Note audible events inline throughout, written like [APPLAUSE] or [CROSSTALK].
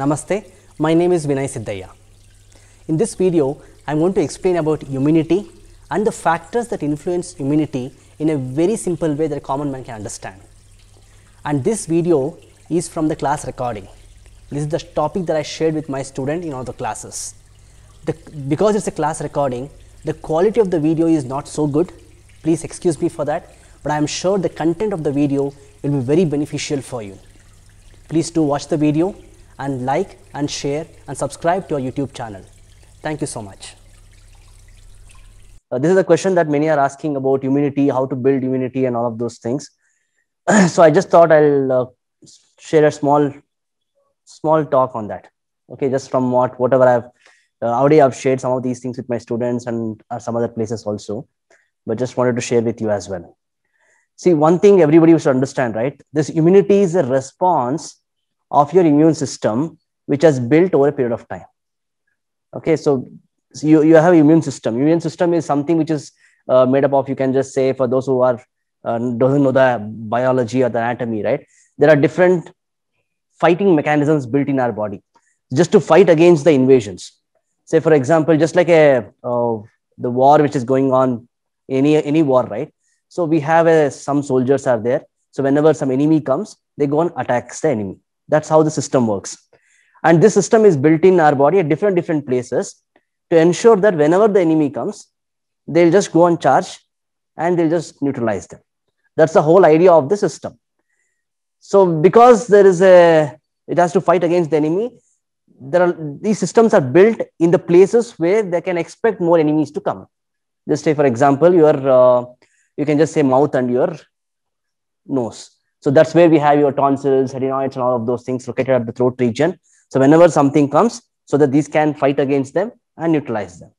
Namaste, my name is Vinay Siddhaya. In this video, I am going to explain about immunity and the factors that influence immunity in a very simple way that a common man can understand. And this video is from the class recording. This is the topic that I shared with my student in all the classes. The, because it's a class recording, the quality of the video is not so good. Please excuse me for that, but I am sure the content of the video will be very beneficial for you. Please do watch the video and like and share and subscribe to our YouTube channel. Thank you so much. Uh, this is a question that many are asking about immunity, how to build immunity and all of those things. [CLEARS THROAT] so I just thought I'll uh, share a small, small talk on that. Okay, just from what, whatever I've uh, already I've shared some of these things with my students and uh, some other places also, but just wanted to share with you as well. See, one thing everybody should understand, right? This immunity is a response of your immune system, which has built over a period of time. Okay, so, so you, you have immune system. Immune system is something which is uh, made up of, you can just say for those who are uh, doesn't know the biology or the anatomy, right? There are different fighting mechanisms built in our body just to fight against the invasions. Say, for example, just like a uh, the war which is going on, any any war, right? So we have a, some soldiers are there. So whenever some enemy comes, they go and attacks the enemy. That's how the system works. And this system is built in our body at different, different places to ensure that whenever the enemy comes, they'll just go on charge and they'll just neutralize them. That's the whole idea of the system. So because there is a, it has to fight against the enemy, there are, these systems are built in the places where they can expect more enemies to come. Just say, for example, your, uh, you can just say mouth and your nose. So that's where we have your tonsils, adenoids, and all of those things located at the throat region. So whenever something comes, so that these can fight against them and neutralize them.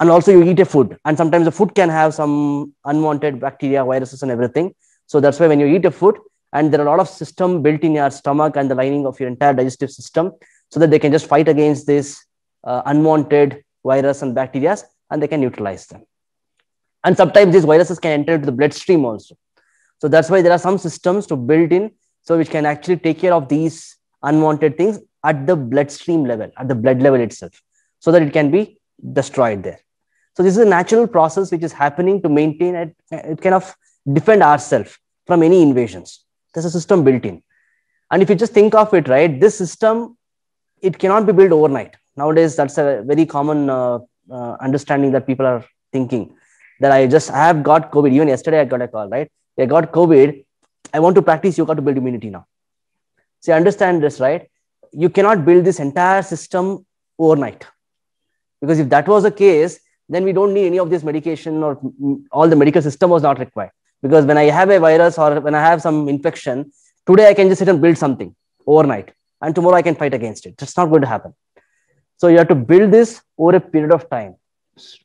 And also you eat a food. And sometimes the food can have some unwanted bacteria, viruses, and everything. So that's why when you eat a food, and there are a lot of system built in your stomach and the lining of your entire digestive system, so that they can just fight against this uh, unwanted virus and bacteria, and they can neutralize them. And sometimes these viruses can enter into the bloodstream also. So that's why there are some systems to build in, so which can actually take care of these unwanted things at the bloodstream level, at the blood level itself, so that it can be destroyed there. So this is a natural process which is happening to maintain it kind of defend ourselves from any invasions. There's a system built in. And if you just think of it, right, this system, it cannot be built overnight. Nowadays, that's a very common uh, uh, understanding that people are thinking that I just I have got COVID. Even yesterday, I got a call, right? I got COVID. I want to practice yoga to build immunity now. See, understand this, right? You cannot build this entire system overnight. Because if that was the case, then we don't need any of this medication or all the medical system was not required. Because when I have a virus or when I have some infection, today I can just sit and build something overnight. And tomorrow I can fight against it. That's not going to happen. So you have to build this over a period of time,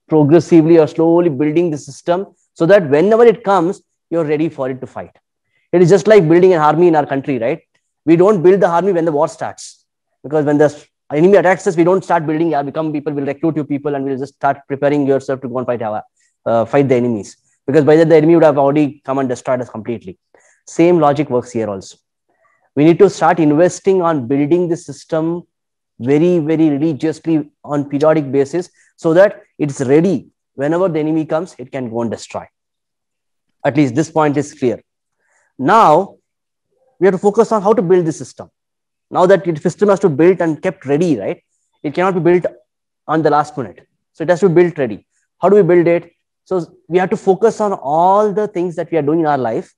progressively or slowly building the system so that whenever it comes, you're ready for it to fight. It is just like building an army in our country, right? We don't build the army when the war starts because when the enemy attacks us, we don't start building. Yeah, become people, we'll recruit you people and we'll just start preparing yourself to go and fight our, uh, fight the enemies because by then the enemy would have already come and destroyed us completely. Same logic works here also. We need to start investing on building the system very, very religiously on periodic basis so that it's ready. Whenever the enemy comes, it can go and destroy. At least this point is clear. Now, we have to focus on how to build the system. Now that the system has to be built and kept ready, right? It cannot be built on the last minute. So it has to be built ready. How do we build it? So we have to focus on all the things that we are doing in our life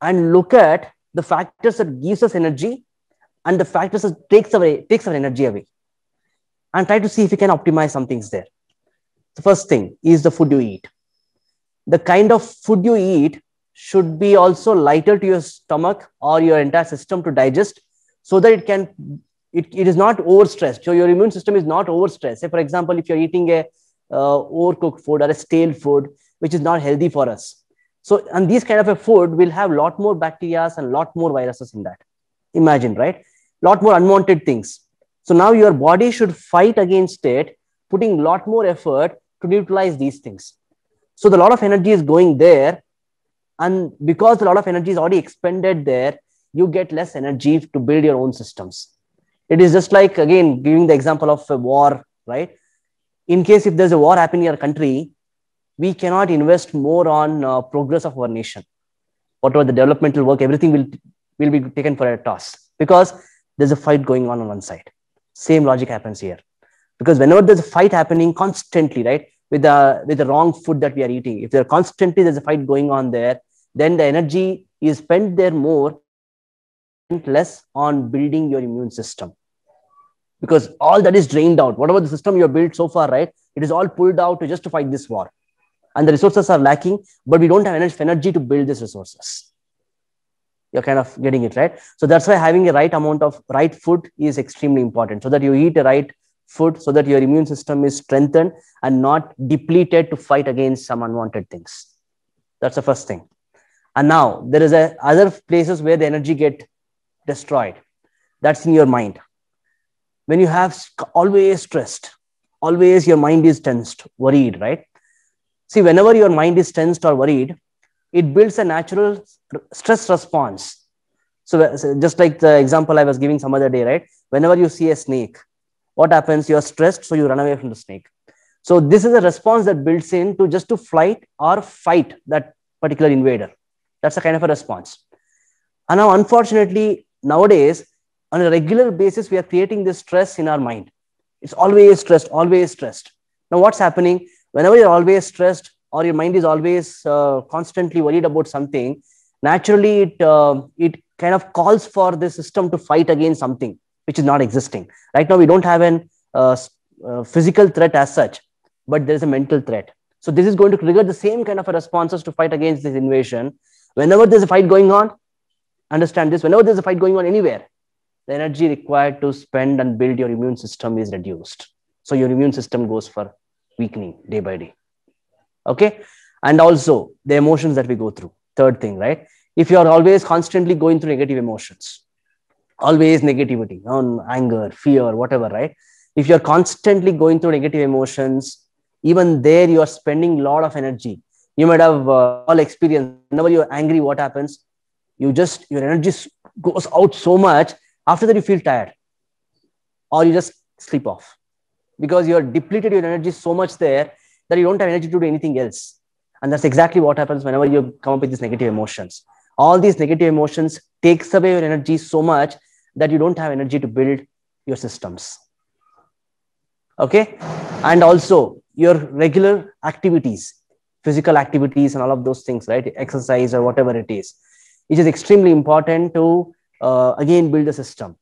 and look at the factors that gives us energy and the factors that takes away, takes our energy away. And try to see if we can optimize some things there. The first thing is the food you eat the kind of food you eat should be also lighter to your stomach or your entire system to digest so that it can it, it is not overstressed so your immune system is not overstressed say for example if you're eating a uh, overcooked food or a stale food which is not healthy for us so and these kind of a food will have lot more bacteria and lot more viruses in that imagine right lot more unwanted things so now your body should fight against it putting lot more effort to neutralize these things so the lot of energy is going there. And because a lot of energy is already expended there, you get less energy to build your own systems. It is just like, again, giving the example of a war, right? In case if there's a war happening in your country, we cannot invest more on uh, progress of our nation. Whatever the developmental work, everything will, will be taken for a toss because there's a fight going on on one side. Same logic happens here. Because whenever there's a fight happening constantly, right? with the with the wrong food that we are eating if there constantly there's a fight going on there then the energy is spent there more and less on building your immune system because all that is drained out whatever the system you have built so far right it is all pulled out to just fight this war and the resources are lacking but we don't have enough energy to build these resources you're kind of getting it right so that's why having a right amount of right food is extremely important so that you eat the right food so that your immune system is strengthened and not depleted to fight against some unwanted things. That's the first thing. And now there is a other places where the energy get destroyed. That's in your mind. When you have always stressed, always your mind is tensed, worried, right? See, whenever your mind is tensed or worried, it builds a natural stress response. So, just like the example I was giving some other day, right? Whenever you see a snake, what happens? You're stressed, so you run away from the snake. So this is a response that builds in to just to flight or fight that particular invader. That's a kind of a response. And now, unfortunately, nowadays, on a regular basis, we are creating this stress in our mind. It's always stressed, always stressed. Now, what's happening? Whenever you're always stressed or your mind is always uh, constantly worried about something, naturally, it, uh, it kind of calls for the system to fight against something which is not existing. Right now, we don't have an uh, uh, physical threat as such, but there's a mental threat. So this is going to trigger the same kind of responses to fight against this invasion. Whenever there's a fight going on, understand this, whenever there's a fight going on anywhere, the energy required to spend and build your immune system is reduced. So your immune system goes for weakening day by day. Okay. And also the emotions that we go through. Third thing, right? If you are always constantly going through negative emotions, always negativity on anger, fear, whatever, right? If you're constantly going through negative emotions, even there you are spending a lot of energy. You might have uh, all experience. Whenever you're angry, what happens? You just, your energy goes out so much. After that, you feel tired or you just sleep off because you are depleted your energy so much there that you don't have energy to do anything else. And that's exactly what happens whenever you come up with these negative emotions. All these negative emotions takes away your energy so much that you don't have energy to build your systems okay and also your regular activities physical activities and all of those things right exercise or whatever it is it is extremely important to uh, again build a system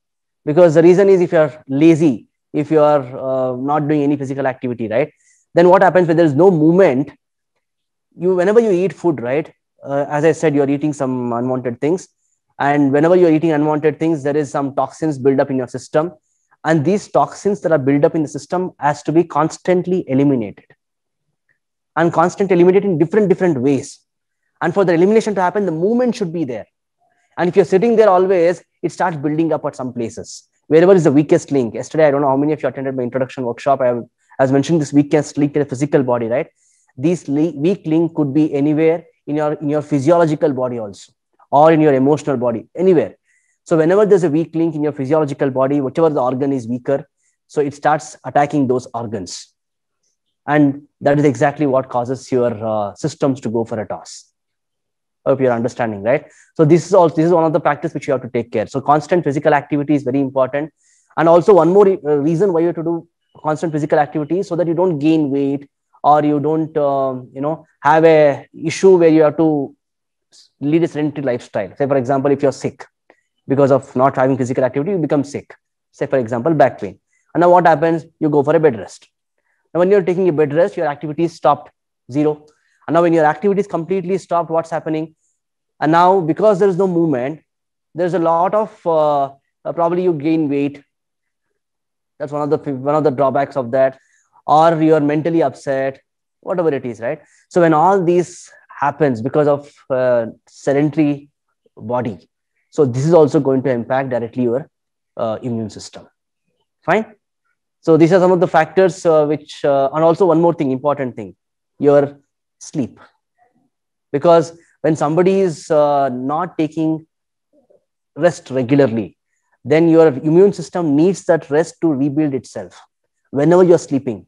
because the reason is if you are lazy if you are uh, not doing any physical activity right then what happens when there is no movement you whenever you eat food right uh, as i said you are eating some unwanted things and whenever you're eating unwanted things, there is some toxins build up in your system. And these toxins that are built up in the system has to be constantly eliminated. And constantly eliminated in different, different ways. And for the elimination to happen, the movement should be there. And if you're sitting there always, it starts building up at some places. Wherever is the weakest link. Yesterday, I don't know how many of you attended my introduction workshop. I, have, as mentioned this weakest link in the physical body, right? This weak link could be anywhere in your, in your physiological body also or in your emotional body, anywhere. So whenever there's a weak link in your physiological body, whatever the organ is weaker, so it starts attacking those organs. And that is exactly what causes your uh, systems to go for a toss. I hope you're understanding, right? So this is also this is one of the practice which you have to take care. So constant physical activity is very important. And also one more re uh, reason why you have to do constant physical activity so that you don't gain weight or you don't, um, you know, have a issue where you have to lead a sedentary lifestyle. Say, for example, if you're sick because of not having physical activity, you become sick. Say, for example, back pain. And now what happens? You go for a bed rest. Now, when you're taking a bed rest, your activity is stopped, zero. And now when your activity is completely stopped, what's happening? And now because there is no movement, there's a lot of, uh, probably you gain weight. That's one of the, one of the drawbacks of that. Or you're mentally upset, whatever it is, right? So when all these happens because of uh, sedentary body. So this is also going to impact directly your uh, immune system. Fine. So these are some of the factors uh, which, uh, and also one more thing, important thing, your sleep. Because when somebody is uh, not taking rest regularly, then your immune system needs that rest to rebuild itself. Whenever you're sleeping,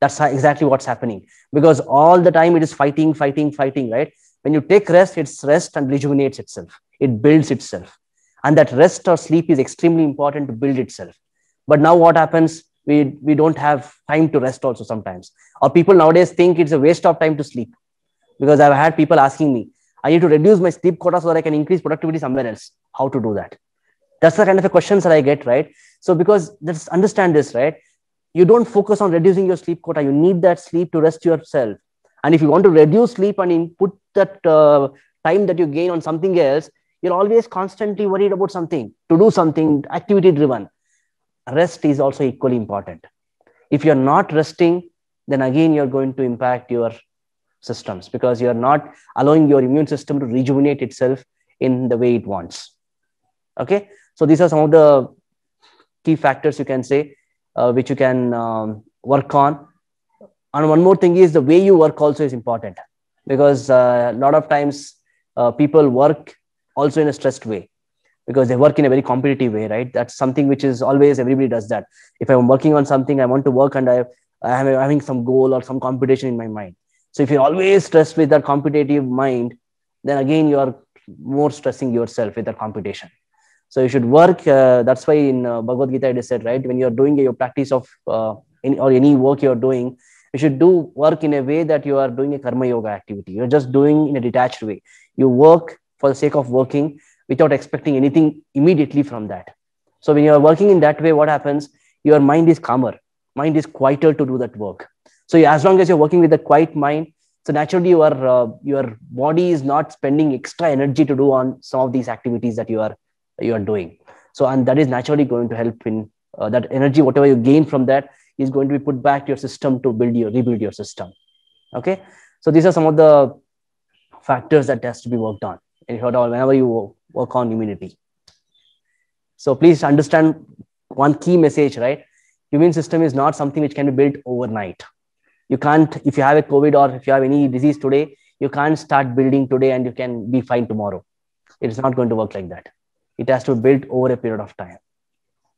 that's exactly what's happening because all the time it is fighting, fighting, fighting, right? When you take rest, it's rest and rejuvenates itself. It builds itself. And that rest or sleep is extremely important to build itself. But now what happens? We, we don't have time to rest also sometimes. Or people nowadays think it's a waste of time to sleep because I've had people asking me, I need to reduce my sleep quota so that I can increase productivity somewhere else. How to do that? That's the kind of questions that I get, right? So because let's understand this, right? you don't focus on reducing your sleep quota. You need that sleep to rest yourself. And if you want to reduce sleep and put that uh, time that you gain on something else, you're always constantly worried about something, to do something activity driven. Rest is also equally important. If you're not resting, then again you're going to impact your systems because you're not allowing your immune system to rejuvenate itself in the way it wants. Okay, so these are some of the key factors you can say uh, which you can um, work on. And one more thing is the way you work also is important because uh, a lot of times uh, people work also in a stressed way because they work in a very competitive way, right? That's something which is always everybody does that. If I'm working on something, I want to work and I, I'm having some goal or some competition in my mind. So if you're always stressed with that competitive mind, then again you are more stressing yourself with that competition so you should work uh, that's why in uh, bhagavad gita it is said right when you are doing your practice of uh, any, or any work you are doing you should do work in a way that you are doing a karma yoga activity you're just doing in a detached way you work for the sake of working without expecting anything immediately from that so when you are working in that way what happens your mind is calmer mind is quieter to do that work so as long as you're working with a quiet mind so naturally your uh, your body is not spending extra energy to do on some of these activities that you are you're doing so and that is naturally going to help in uh, that energy whatever you gain from that is going to be put back to your system to build your rebuild your system okay so these are some of the factors that has to be worked on in short whenever you work on immunity so please understand one key message right immune system is not something which can be built overnight you can't if you have a covid or if you have any disease today you can't start building today and you can be fine tomorrow it's not going to work like that it has to be built over a period of time.